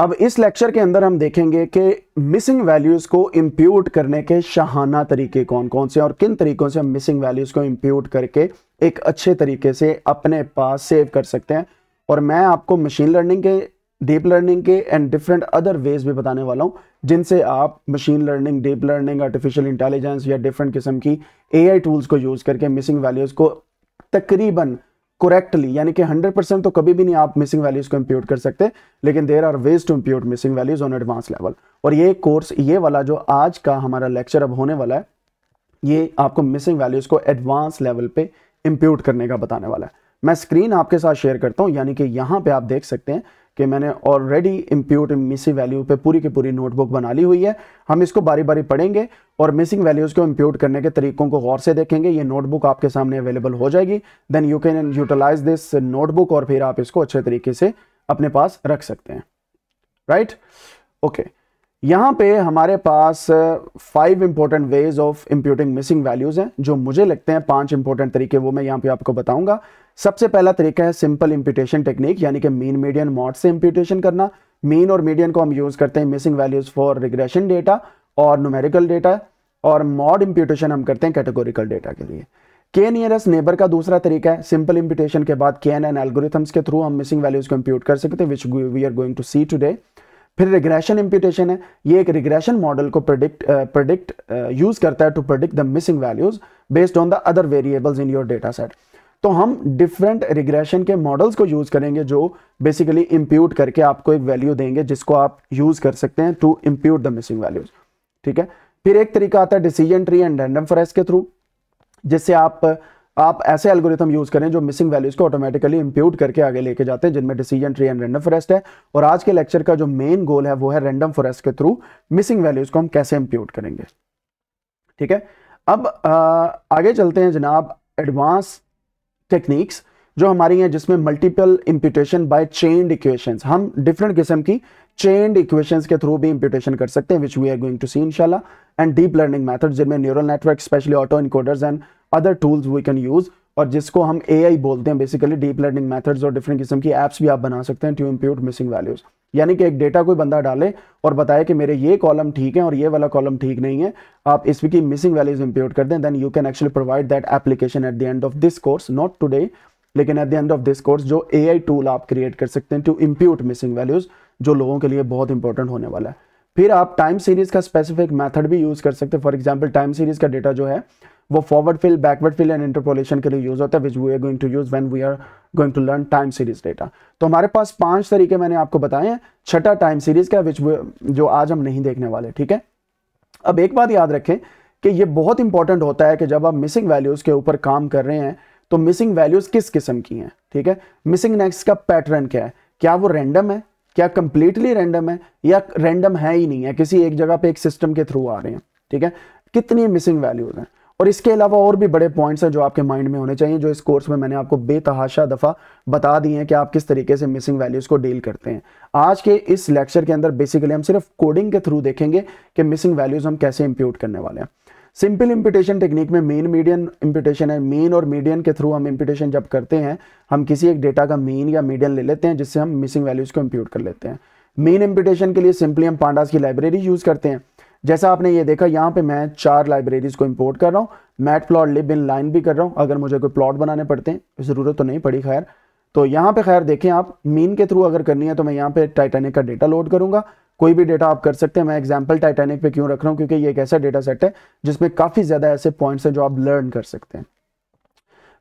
अब इस लेक्चर के अंदर हम देखेंगे कि मिसिंग वैल्यूज़ को इम्प्यूट करने के शहाना तरीके कौन कौन से और किन तरीक़ों से हम मिसिंग वैल्यूज़ को इम्प्यूट करके एक अच्छे तरीके से अपने पास सेव कर सकते हैं और मैं आपको मशीन लर्निंग के डीप लर्निंग के एंड डिफरेंट अदर वेज भी बताने वाला हूँ जिनसे आप machine learning deep learning artificial intelligence या डिफरेंट किस्म की ए टूल्स को यूज़ करके मिसिंग वैल्यूज़ को तकरीबन करेक्टली यानी कि 100 परसेंट तो कभी भी नहीं आप मिसिंग वैल्यूज को इंप्यूट कर सकते लेकिन there are ways to impute missing values on advance level और ये कोर्स ये वाला जो आज का हमारा लेक्चर अब होने वाला है ये आपको मिसिंग वैल्यूज को एडवांस लेवल पे इंप्यूट करने का बताने वाला है मैं स्क्रीन आपके साथ शेयर करता हूँ यानी कि यहाँ पे आप देख सकते हैं कि मैंने ऑलरेडी इम्प्यूट मिसिंग वैल्यू पे पूरी की पूरी नोटबुक बना ली हुई है हम इसको बारी बारी पढ़ेंगे और मिसिंग वैल्यूज़ को इम्प्यूट करने के तरीकों को गौर से देखेंगे ये नोटबुक आपके सामने अवेलेबल हो जाएगी then you can utilise this notebook और फिर आप इसको अच्छे तरीके से अपने पास रख सकते हैं राइट right? Okay okay. यहां पे हमारे पास five important ways of imputing missing values हैं जो मुझे लगते हैं पांच इंपॉर्टेंट तरीके वो मैं यहाँ पे आपको बताऊंगा सबसे पहला तरीका है सिंपल इंप्यूटेशन टेक्निक यानी कि मीन मीडियन मॉड से इंप्यूटेशन करना मीन और मीडियन को हम यूज़ करते हैं missing values for regression data और न्यूमेरिकल डेटा और मॉड इंप्यूटेशन हम करते हैं कैटेगोरिकल डेटा के लिए के नियरेस्ट नेबर का दूसरा तरीका है सिंपल इंप्यूटेशन के बाद के एन एन एल्गोरिथम्स के थ्रू हम मिसिंग वैल्यूज़ को इंप्यूट कर सकते हैं which we are going to see today फिर रिग्रेशन इम्प्यूटेशन है ये एक रिग्रेशन मॉडल को प्रोडिक्ट प्रोडिक्ट यूज़ करता है to predict the missing values based on the other variables in your data set तो हम डिफरेंट रिग्रेशन के मॉडल्स को यूज़ करेंगे जो बेसिकली इम्प्यूट करके आपको एक वैल्यू देंगे जिसको आप यूज़ कर सकते हैं to impute the missing values ठीक है फिर एक तरीका आता है decision tree and random forest के थ्रू जिससे आप आप ऐसे एल्गोरिथम यूज करें जो मिसिंग वैल्यूज को ऑटोमेटिकली इंप्यूट करके आगे लेके जाते हैं जिनमें decision tree and random forest है और आज के लेक्चर का जो मेन गोल है वो है रेंडम फॉरेस्ट के थ्रू मिसिंग वैल्यूज को हम कैसे इंप्यूट करेंगे ठीक है अब आ, आगे चलते हैं जनाब एडवांस टेक्निक्स जो हमारी हैं जिसमें multiple imputation by chained equations हम डिफरेंट किस्म की चेंड इक्वेशंस के थ्रू भी इंप्यूटेशन कर सकते हैं which we are going to see इंशाल्लाह एंड डीप लर्निंग मेथड जिनमें neural network specially autoencoders and other tools we can use और जिसको हम ए बोलते हैं बेसिकली डीप लर्निंग मैथड्स और डिफरेंट किस्म की एप्स भी आप बना सकते हैं टू इम्प्यूट मिसिंग वैल्यूज़ यानी कि एक डेटा कोई बंदा डाले और बताए कि मेरे ये कॉलम ठीक है और ये वाला कॉलम ठीक नहीं है आप वी की मिसिंग वैल्यूज इम्प्यूट कर दें then you can actually provide that application at the end of this course not today लेकिन at the end of this course जो ए टूल आप क्रिएट कर सकते हैं टू इम्प्यूट मिसिंग वैल्यूज़ जो लोगों के लिए बहुत इंपॉर्टेंट होने वाला है फिर आप टाइम सीरीज का स्पेसिफिक मेथड भी यूज़ कर सकते हैं फॉर एग्जाम्पल टाइम सीरीज का डेटा जो है वो forward fill backward fill and interpolation के लिए यूज़ होता है which we are going to use when we are going to learn time series data तो हमारे पास पांच तरीके मैंने आपको बताए हैं छठा टाइम सीरीज का विच जो आज हम नहीं देखने वाले ठीक है अब एक बात याद रखें कि ये बहुत इंपॉर्टेंट होता है कि जब आप मिसिंग वैल्यूज़ के ऊपर काम कर रहे हैं तो मिसिंग वैल्यूज़ किस किस्म की हैं ठीक है मिसिंग नेक्स्ट का पैटर्न क्या है क्या वो रेंडम है क्या कंप्लीटली रैंडम है या रैंडम है ही नहीं है किसी एक जगह पे एक सिस्टम के थ्रू आ रहे हैं ठीक है कितनी मिसिंग वैल्यूज हैं और इसके अलावा और भी बड़े पॉइंट्स हैं जो आपके माइंड में होने चाहिए जो इस कोर्स में मैंने आपको बेतहाशा दफ़ा बता दी हैं कि आप किस तरीके से मिसिंग वैल्यूज़ को डील करते हैं आज के इस लेक्चर के अंदर बेसिकली हम सिर्फ कोडिंग के थ्रू देखेंगे कि मिसिंग वैल्यूज़ हम कैसे इंप्यूट करने वाले हैं सिंपल इम्पिटेशन टेक्निक में मेन मीडियन इम्पिटेशन है मेन और मीडियन के थ्रू हम इम्पिटेशन जब करते हैं हम किसी एक डेटा का मेन या मीडियन ले लेते हैं जिससे हम मिसिंग वैल्यूज को इम्प्यूट कर लेते हैं मेन इम्पिटेशन के लिए सिंपली हम पांडास की लाइब्रेरी यूज करते हैं जैसा आपने ये देखा यहाँ पे मैं चार लाइब्रेरीज को इम्पोर्ट कर रहा हूँ matplotlib inline भी कर रहा हूँ अगर मुझे कोई प्लॉट बनाने पड़ते हैं तो ज़रूरत तो नहीं पड़ी खैर तो यहाँ पे खैर देखें आप मीन के थ्रू अगर करनी है तो मैं यहाँ पे टाइटेनिक का डेटा लोड करूंगा कोई भी डेटा आप कर सकते हैं मैं एग्जाम्पल टाइटेनिक पे क्यों रख रहा हूँ क्योंकि ये एक ऐसा डेटा सेट है जिसमें काफ़ी ज़्यादा ऐसे पॉइंट्स हैं जो आप लर्न कर सकते हैं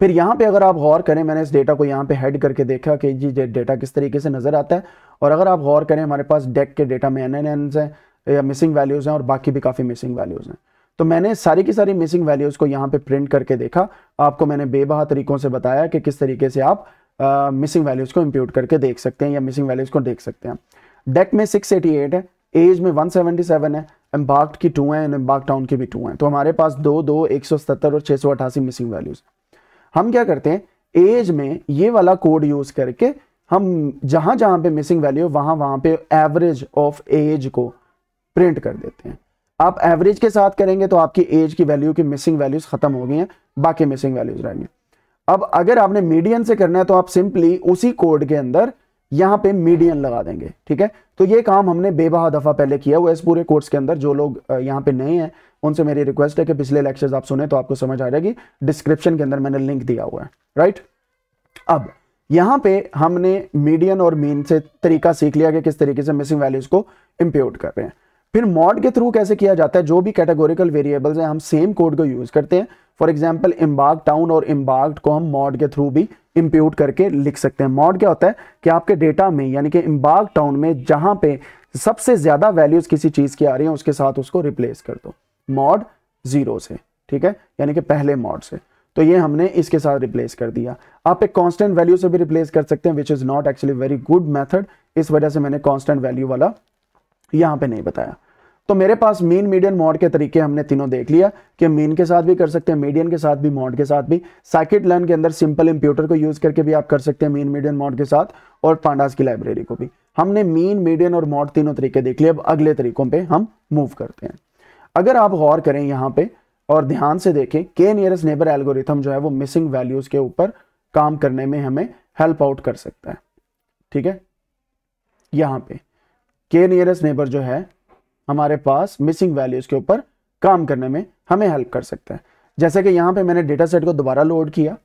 फिर यहाँ पे अगर आप गौर करें मैंने इस डेटा को यहाँ पे हेड करके देखा कि जी डेटा किस तरीके से नज़र आता है और अगर आप गौर करें हमारे पास डेक के डेटा में एन एन है या मिसिंग वैल्यूज़ हैं और बाकी भी काफ़ी मिसिंग वैल्यूज़ हैं तो मैंने सारी की सारी मिसिंग वैल्यूज़ को यहाँ पे प्रिंट करके देखा आपको मैंने बेबाह तरीक़ों से बताया कि किस तरीके से आप मिसिंग वैल्यूज़ को इम्प्यूट करके देख सकते हैं या मिसिंग वैल्यूज़ को देख सकते हैं डेक में 688 है एज में 177 है एम्बार्क्ड की टू हैं एम्बार्क टाउन की भी टू हैं तो हमारे पास दो दो एक सौ सत्तर और छः सौ अठासी मिसिंग वैल्यूज हम क्या करते हैं एज में ये वाला कोड यूज करके हम जहां जहां पे मिसिंग वैल्यू वहां वहां पे एवरेज ऑफ एज को प्रिंट कर देते हैं आप एवरेज के साथ करेंगे तो आपकी एज की वैल्यू की मिसिंग वैल्यूज खत्म हो गई हैं बाकी मिसिंग वैल्यूज रहेंगे अब अगर आपने मीडियन से करना है तो आप सिंपली उसी कोड के अंदर यहां पे मीडियन लगा देंगे ठीक है तो ये काम हमने बेबहा दफ़ा पहले किया हुआ इस पूरे कोर्स के अंदर जो लोग यहां पे नए हैं उनसे मेरी रिक्वेस्ट है कि पिछले लेक्चर्स आप सुने तो आपको समझ आ जाएगी डिस्क्रिप्शन के अंदर मैंने लिंक दिया हुआ है राइट अब यहां पे हमने मीडियन और मीन से तरीका सीख लिया कि किस तरीके से मिसिंग वैल्यूज को इंप्यूट कर रहे हैं फिर मॉड के थ्रू कैसे किया जाता है जो भी कैटेगोरिकल वेरिएबल्स हैं हम सेम कोड को यूज़ करते हैं फॉर एग्जाम्पल इम्बाग टाउन और इम्बाग को हम मॉड के थ्रू भी इम्प्यूट करके लिख सकते हैं मॉड क्या होता है कि आपके डेटा में यानी कि इम्बाग टाउन में जहाँ पे सबसे ज़्यादा वैल्यूज़ किसी चीज़ की आ रही है उसके साथ उसको रिप्लेस कर दो मॉड ज़ीरो से ठीक है यानी कि पहले मॉड से तो ये हमने इसके साथ रिप्लेस कर दिया आप एक कांस्टेंट वैल्यू से भी रिप्लेस कर सकते हैं which is not actually very good method इस वजह से मैंने कांस्टेंट वैल्यू वाला यहां पे नहीं बताया तो मेरे पास मीन मीडियन मॉड के तरीके हमने तीनों देख लिया कि मीन के साथ भी कर सकते हैं मीडियन के साथ भी मॉड के साथ भी साइकिट लर्न के अंदर सिंपल इंप्यूटर को यूज करके भी आप कर सकते हैं मीन मीडियन मॉड के साथ और पांडास की लाइब्रेरी को भी हमने मीन मीडियन और मॉड तीनों तरीके देख लिए अब अगले तरीकों पर हम मूव करते हैं अगर आप गौर करें यहां पर और ध्यान से देखें के नियरस्ट नेबर एल्गोरिथम जो है वो मिसिंग वैल्यूज के ऊपर काम करने में हमें हेल्प आउट कर सकता है ठीक है यहां पर के नियरेस्ट नेबर जो है हमारे पास मिसिंग वैल्यूज के ऊपर काम करने में हमें हेल्प कर सकता है जैसे कि यहाँ पे मैंने डेटा सेट को दोबारा लोड किया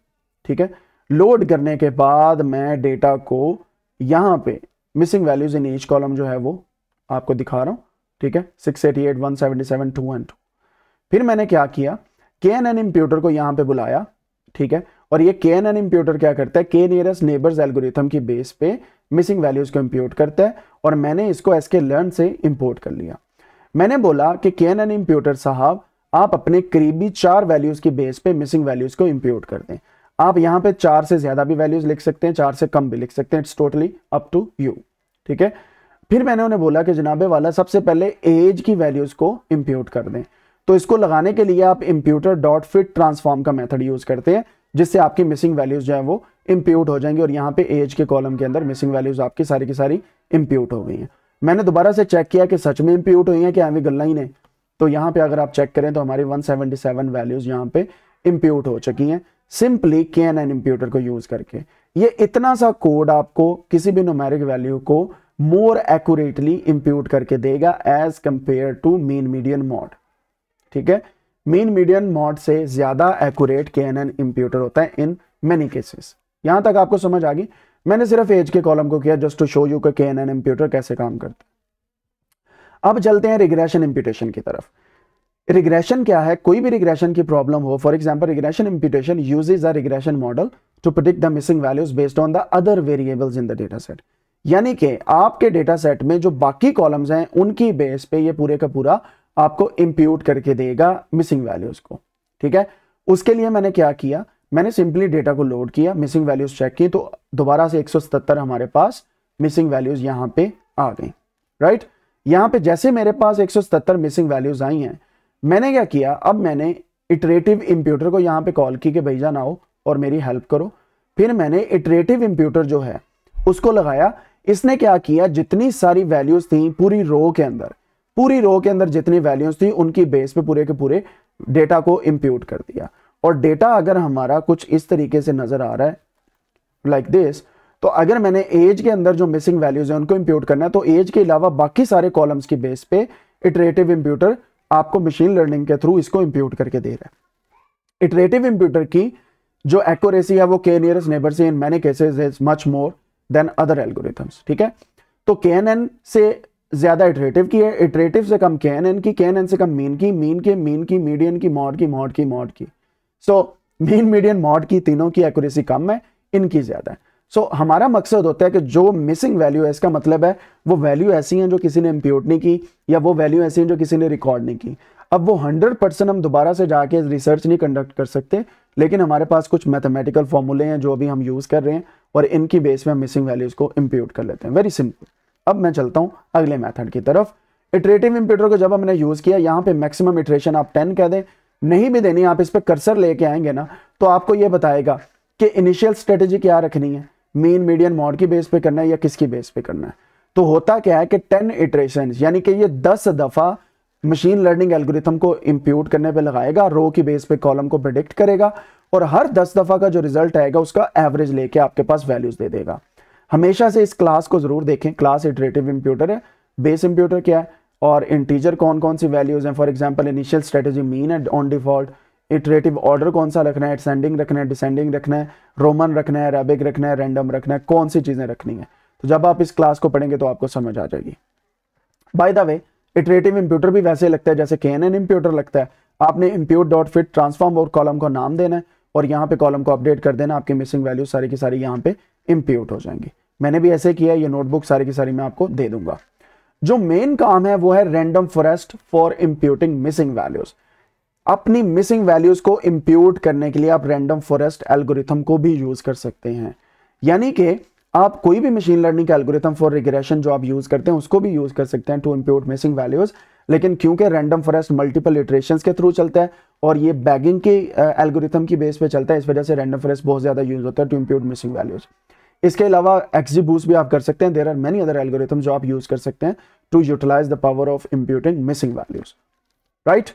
ठीक है लोड करने के बाद मैं डेटा को यहाँ पे missing values in each column जो है वो आपको दिखा रहा हूँ ठीक है six eighty eight one seventy seven two one two फिर मैंने क्या किया के एन एन इम्प्यूटर को यहाँ पे बुलाया ठीक है और ये के एन एन इम्प्यूटर क्या करता है के नियरेस्ट नेबर्स एल्गोरिथम की बेस पे मिसिंग वैल्यूज को इम्प्यूट करता है और मैंने इसको एस के लर्न से इम्पोर्ट कर लिया मैंने बोला कि के एन एन इम्प्यूटर साहब आप अपने करीबी चार वैल्यूज की बेस पे मिसिंग वैल्यूज को इम्प्यूट कर दें आप यहाँ पे चार से ज्यादा भी वैल्यूज लिख सकते हैं चार से कम भी लिख सकते हैं it's totally up to you ठीक है फिर मैंने उन्हें बोला कि जनाबे वाला सबसे पहले एज की वैल्यूज को इम्प्यूट कर दें तो इसको लगाने के लिए आप इम्प्यूटर डॉट फिट ट्रांसफॉर्म का मेथड यूज करते हैं जिससे आपकी मिसिंग वैल्यूज जो है वो इम्प्यूट हो जाएंगी और यहाँ पे एज के कॉलम के अंदर मिसिंग वैल्यूज आपकी सारी की सारी इम्प्यूट हो गई हैं मैंने दोबारा से चेक किया कि सच में इम्प्यूट हुई है कि अभी हाँ, गल्ला ही ने तो यहाँ पे अगर आप चेक करें तो हमारी सेवन वैल्यूज यहाँ पे इम्प्यूट हो चुकी हैं simply K N N imputer को यूज करके ये इतना सा कोड आपको किसी भी नोमेरिक वैल्यू को मोर एक्यूरेटली इम्प्यूट करके देगा as compared to mean median mode ठीक है मीन मीडियन मॉड से ज़्यादा एक्यूरेट के एन एन इम्प्यूटर होता है इन मेनी केसेस यहां तक आपको समझ आ गई मैंने सिर्फ एज के कॉलम को किया just to show you K N N imputer कैसे काम करता अब चलते हैं रिग्रेशन इम्प्यूटेशन की तरफ रिग्रेशन क्या है कोई भी रिग्रेशन की प्रॉब्लम हो for example regression imputation use is a regression model to predict the missing values based on the other variables in the data set यानी कि आपके डेटा सेट में जो बाकी कॉलम्स हैं उनकी बेस पे ये पूरे का पूरा आपको इम्प्यूट करके देगा मिसिंग वैल्यूज को ठीक है उसके लिए मैंने क्या किया मैंने सिंपली डेटा को लोड किया मिसिंग वैल्यूज चेक की तो दोबारा से 177 हमारे पास मिसिंग वैल्यूज यहाँ पे आ गई राइट यहाँ पे जैसे मेरे पास 177 मिसिंग वैल्यूज आई हैं मैंने क्या किया अब मैंने इटरेटिव इंप्यूटर को यहाँ पे कॉल की कि भाई जान आओ और मेरी हेल्प करो फिर मैंने इटरेटिव इम्प्यूटर जो है उसको लगाया इसने क्या किया जितनी सारी वैल्यूज थी पूरी रो के अंदर पूरी रो के अंदर जितनी वैल्यूज थी उनकी बेस पे पूरे के पूरे डेटा को इम्प्यूट कर दिया और डेटा अगर हमारा कुछ इस तरीके से नजर आ रहा है लाइक like दिस तो अगर मैंने एज के अंदर जो मिसिंग वैल्यूज है उनको इम्प्यूट करना है तो एज के अलावा बाकी सारे कॉलम्स की बेस पे इटरेटिव इम्प्यूटर आपको मशीन लर्निंग के थ्रू इसको इम्प्यूट करके दे रहा है इटरेटिव इम्प्यूटर की जो एक्यूरेसी है वो के नियरस्ट नेबर से in many cases is much more than other algorithms ठीक है तो के से ज़्यादा इटरेटिव की है इटरेटिव से कम कैन एन की कैन एन से कम मीन की मीन के मीन की मीडियन की मॉड की मॉड की मॉड की सो मीन मीडियन मॉड की तीनों की एक्यूरेसी कम है इनकी ज़्यादा है सो so, हमारा मकसद होता है कि जो मिसिंग वैल्यू है इसका मतलब है वो वैल्यू ऐसी हैं जो किसी ने इम्प्यूट नहीं की या वो वैल्यू ऐसी हैं जो किसी ने रिकॉर्ड नहीं की अब वो हंड्रेड परसेंट हम दोबारा से जाके रिसर्च नहीं कंडक्ट कर सकते लेकिन हमारे पास कुछ मैथमेटिकल फॉर्मूले हैं जो अभी हम यूज़ कर रहे हैं और इनकी बेस में हम मिसिंग वैल्यूज़ को इम्प्यूट कर लेते हैं वेरी सिंपल अब मैं चलता हूँ अगले मैथड की तरफ इटरेटिव इम्प्यूटर को जब हमने यूज़ किया यहाँ पे मैक्सिमम इटरेशन आप टेन कह दें नहीं भी देनी आप इस पर कर्सर लेके आएंगे ना तो आपको यह बताएगा कि इनिशियल स्ट्रेटेजी क्या रखनी है मेन मीडियम मॉड की बेस पे करना है या किसकी बेस पे करना है तो होता क्या है कि टेन इटरेशन यानी कि ये दस दफ़ा मशीन लर्निंग एल्गोरिथम को इम्प्यूट करने पे लगाएगा रो की बेस पे कॉलम को प्रिडिक्ट करेगा और हर दस दफ़ा का जो रिजल्ट आएगा उसका एवरेज लेके आपके पास वैल्यूज दे देगा हमेशा से इस क्लास को ज़रूर देखें क्लास इटरेटिव इंप्यूटर है बेस इंप्यूटर क्या है और इंटीजर कौन कौन सी वैल्यूज़ हैं for example initial strategy mean है ऑन डिफॉल्ट इटरेटिव ऑर्डर कौन सा रखना है एडसेंडिंग रखना है डिसेंडिंग रखना है रोमन रखना है अरेबिक रखना है रैंडम रखना है कौन सी चीज़ें रखनी है तो जब आप इस क्लास को पढ़ेंगे तो आपको समझ आ जाएगी by the way iterative imputer भी वैसे लगता है जैसे के एन एन इम्प्यूटर लगता है आपने इम्प्यूट डॉट फिट ट्रांसफॉर्म और कॉलम को नाम देना है और यहाँ पे कॉलम को अपडेट कर देना आपकी मिसिंग वैल्यू सारी की सारी यहाँ पे इम्प्यूट हो जाएंगी मैंने भी ऐसे किया ये नोटबुक सारी की सारी मैं आपको दे दूंगा जो मेन काम है वो है random forest for imputing missing values अपनी मिसिंग वैल्यूज को इम्प्यूट करने के लिए आप रेंडम फॉरेस्ट एल्गोरिथम को भी यूज कर सकते हैं यानी कि आप कोई भी machine learning algorithm for regression जो आप यूज करते हैं उसको भी यूज कर सकते हैं टू इम्प्यूट मिसिंग वैल्यूज लेकिन क्योंकि रैंडम फॉरेस्ट मल्टीपल इटरेशन के थ्रू चलता है और ये बैगिंग के एल्गोरिथम की बेस पे चलता है इस वजह से रैंडम फॉरेस्ट बहुत ज़्यादा यूज होता है टू इम्प्यूट मिसिंग वैल्यूज इसके अलावा एक्जी भी आप कर सकते हैं there are many other algorithm जो आप यूज कर सकते हैं to utilize the power of imputing missing values right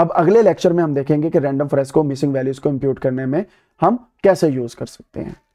अब अगले लेक्चर में हम देखेंगे कि रैंडम फ्रेस को मिसिंग वैल्यूज को इम्प्यूट करने में हम कैसे यूज कर सकते हैं